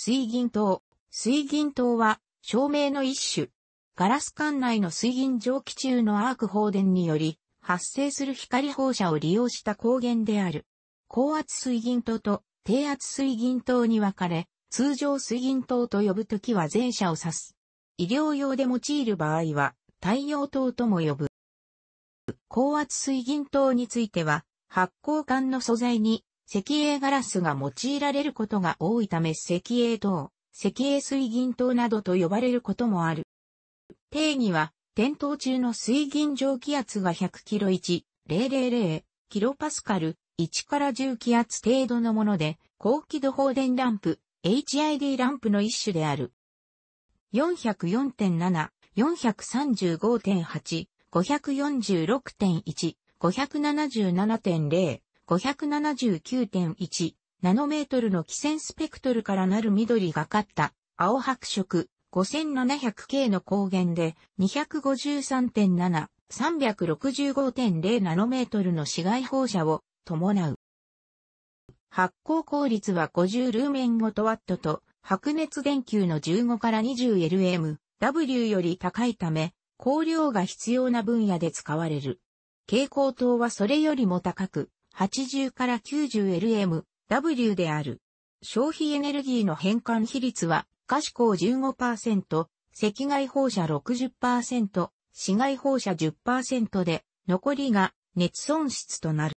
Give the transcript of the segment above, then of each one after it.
水銀灯。水銀灯は、照明の一種。ガラス管内の水銀蒸気中のアーク放電により、発生する光放射を利用した光源である。高圧水銀灯と低圧水銀灯に分かれ、通常水銀灯と呼ぶときは前者を指す。医療用で用いる場合は、太陽灯とも呼ぶ。高圧水銀灯については、発光管の素材に石英ガラスが用いられることが多いため石英等、石英水銀等などと呼ばれることもある。定義は、点灯中の水銀蒸気圧が100キロ1、000キロパスカル、1から10気圧程度のもので、高輝度放電ランプ、HID ランプの一種である。404.7、435.8、546.1、577.0、579.1ナノメートルの気線スペクトルからなる緑がかった青白色 5700K の光源で253.7 365.0ナノメートルの紫外放射を伴う。発光効率は50ルーメンごとワットと白熱電球の15から 20LMW より高いため、光量が必要な分野で使われる。蛍光灯はそれよりも高く、80から 90LMW である。消費エネルギーの変換比率は、可視光15%、赤外放射60%、紫外放射10%で、残りが熱損失となる。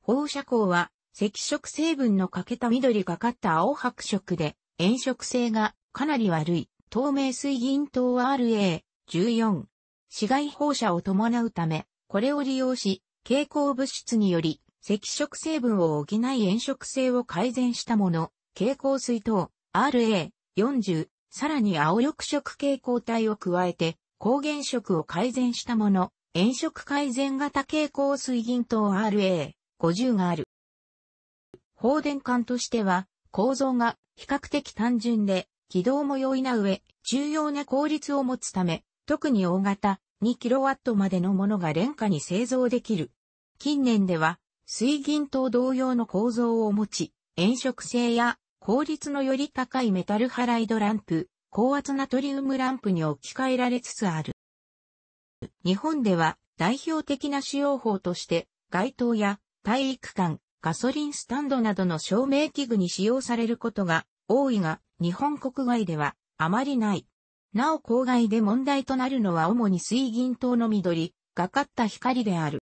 放射光は、赤色成分の欠けた緑がかった青白色で、炎色性がかなり悪い、透明水銀灯 RA14。紫外放射を伴うため、これを利用し、蛍光物質により、赤色成分を補い炎色性を改善したもの、蛍光水等、RA40、さらに青緑色蛍光体を加えて、光原色を改善したもの、炎色改善型蛍光水銀等 RA50 がある。放電管としては、構造が比較的単純で、軌道も容易な上、重要な効率を持つため、特に大型 2kW までのものが廉価に製造できる近年では、水銀灯同様の構造を持ち、炎色性や効率のより高いメタルハライドランプ、高圧ナトリウムランプに置き換えられつつある。日本では代表的な使用法として、街灯や体育館、ガソリンスタンドなどの照明器具に使用されることが多いが、日本国外ではあまりない。なお郊外で問題となるのは主に水銀灯の緑がかった光である。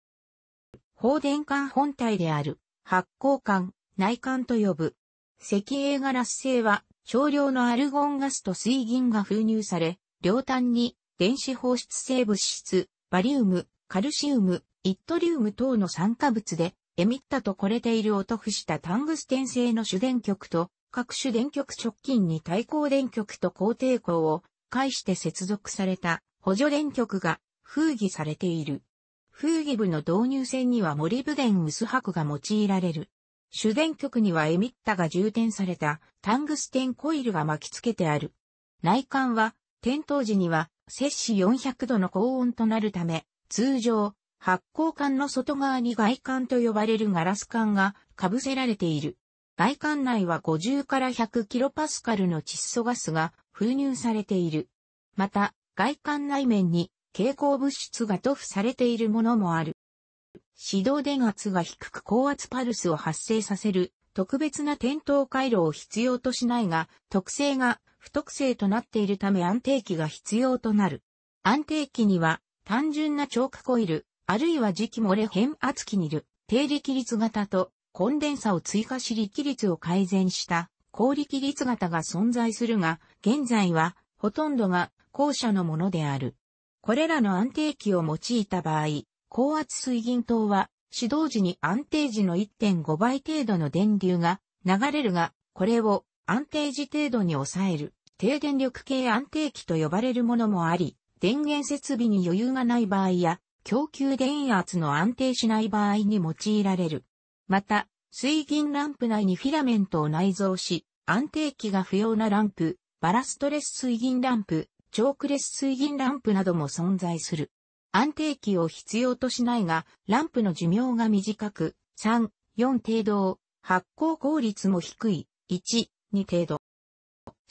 放電管本体である発光管、内管と呼ぶ。石英ガラス製は少量のアルゴンガスと水銀が封入され、両端に電子放出性物質、バリウム、カルシウム、イットリウム等の酸化物で、エミッタとこれているを塗したタングステン製の主電極と、各種電極直近に対抗電極と高抵抗を介して接続された補助電極が封義されている。風義部の導入線には森部電薄白が用いられる。主電極にはエミッタが充填されたタングステンコイルが巻き付けてある。内管は、点灯時には摂氏400度の高温となるため、通常、発光管の外側に外管と呼ばれるガラス管が被せられている。外管内は50から100キロパスカルの窒素ガスが封入されている。また、外管内面に蛍光物質が塗布されているものもある。指導電圧が低く高圧パルスを発生させる特別な点灯回路を必要としないが、特性が不特性となっているため安定器が必要となる。安定器には単純な超過コイル、あるいは磁気漏れ変圧器にいる低力率型とコンデンサを追加し力率を改善した高力率型が存在するが、現在はほとんどが後者のものである。これらの安定器を用いた場合、高圧水銀灯は、始動時に安定時の1.5倍程度の電流が流れるが、これを安定時程度に抑える低電力系安定器と呼ばれるものもあり、電源設備に余裕がない場合や、供給電圧の安定しない場合に用いられる。また、水銀ランプ内にフィラメントを内蔵し、安定器が不要なランプ、バラストレス水銀ランプ、チョークレス水銀ランプなども存在する。安定期を必要としないが、ランプの寿命が短く、3、4程度を、発光効率も低い、1、2程度。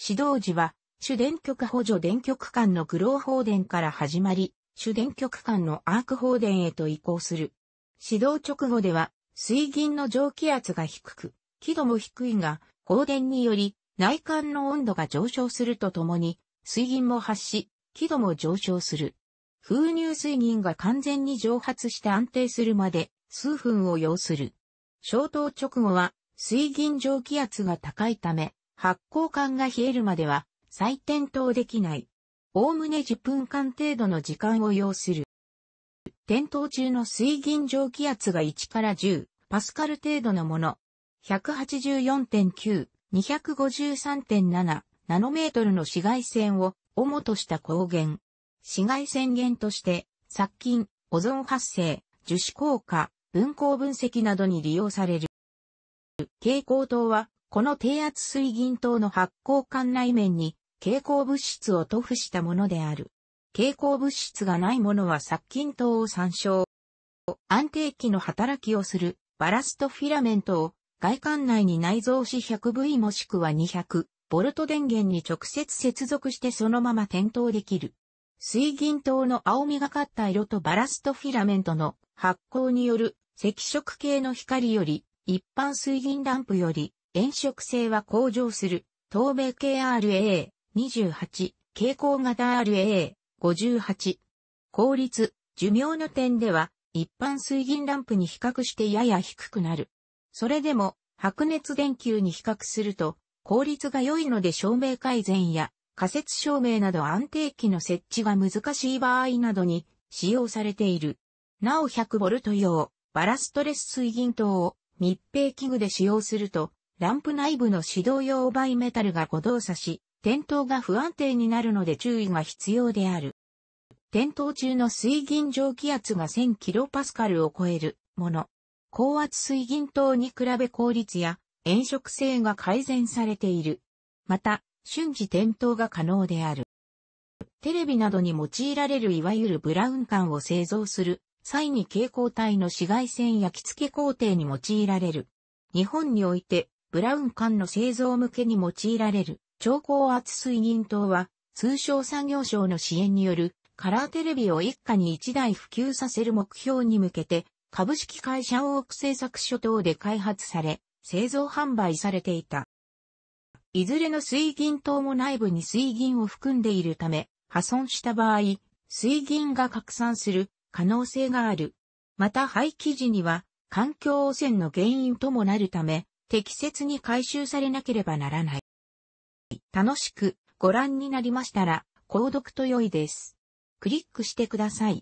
指導時は、主電極補助電極間のグロー放電から始まり、主電極間のアーク放電へと移行する。指導直後では、水銀の蒸気圧が低く、輝度も低いが、放電により、内管の温度が上昇するとともに、水銀も発し、輝度も上昇する。風入水銀が完全に蒸発して安定するまで数分を要する。消灯直後は水銀蒸気圧が高いため発酵管が冷えるまでは再点灯できない。おおむね10分間程度の時間を要する。点灯中の水銀蒸気圧が1から10パスカル程度のもの。184.9、253.7、ナノメートルの紫外線を主とした光源。紫外線源として、殺菌、オゾン発生、樹脂効果、分光分析などに利用される。蛍光灯は、この低圧水銀灯の発光管内面に蛍光物質を塗布したものである。蛍光物質がないものは殺菌灯を参照。安定器の働きをするバラストフィラメントを外観内に内蔵し 100V もしくは2 0 0ボルト電源に直接接続してそのまま点灯できる。水銀灯の青みがかった色とバラストフィラメントの発光による赤色系の光より一般水銀ランプより炎色性は向上する。透明系 RA28 a、蛍光型 RA58 a。効率、寿命の点では一般水銀ランプに比較してやや低くなる。それでも白熱電球に比較すると効率が良いので照明改善や仮設照明など安定器の設置が難しい場合などに使用されている。なお 100V 用バラストレス水銀灯を密閉器具で使用するとランプ内部の指導用バイメタルが誤動作し、点灯が不安定になるので注意が必要である。点灯中の水銀蒸気圧が 1000kPa を超えるもの。高圧水銀灯に比べ効率や炎色性が改善されている。また、瞬時点灯が可能である。テレビなどに用いられるいわゆるブラウン管を製造する際に蛍光体の紫外線焼き付け工程に用いられる。日本においてブラウン管の製造向けに用いられる超高圧水銀灯は通商産業省の支援によるカラーテレビを一家に1台普及させる目標に向けて株式会社オーク製作所等で開発され製造販売されていた。いずれの水銀灯も内部に水銀を含んでいるため、破損した場合、水銀が拡散する可能性がある。また廃棄時には環境汚染の原因ともなるため、適切に回収されなければならない。楽しくご覧になりましたら、購読と良いです。クリックしてください。